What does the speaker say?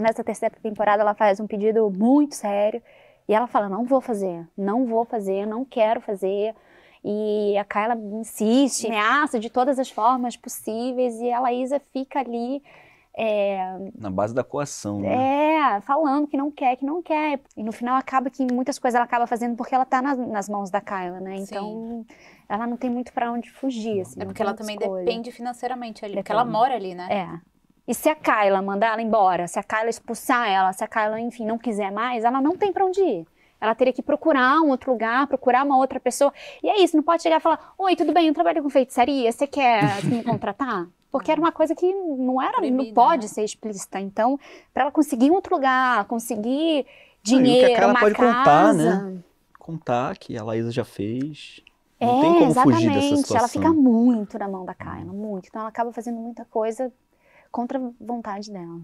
nessa terceira temporada ela faz um pedido muito sério e ela fala: não vou fazer, não vou fazer, não quero fazer. E a Kyla insiste, ameaça de todas as formas possíveis e a Laísa fica ali. É, Na base da coação, né? É, falando que não quer, que não quer. E no final acaba que muitas coisas ela acaba fazendo porque ela tá nas, nas mãos da Kyla, né? Sim. Então ela não tem muito para onde fugir. É assim, é porque ela também escolha. depende financeiramente ali, depende. porque ela mora ali, né? É. E se a Kyla mandar ela embora, se a Kyla expulsar ela, se a Kyla, enfim, não quiser mais, ela não tem para onde ir. Ela teria que procurar um outro lugar, procurar uma outra pessoa. E é isso, não pode chegar e falar: Oi, tudo bem, eu trabalho com feitiçaria, você quer me contratar? Porque era uma coisa que não era, Proibida, não pode né? ser explícita. Então, para ela conseguir um outro lugar, conseguir dinheiro, ah, e o que pode casa, contar, né? Contar que a Laísa já fez. Não é, tem como exatamente. fugir dessa situação. Ela fica muito na mão da Kyla, muito. Então ela acaba fazendo muita coisa contra a vontade dela.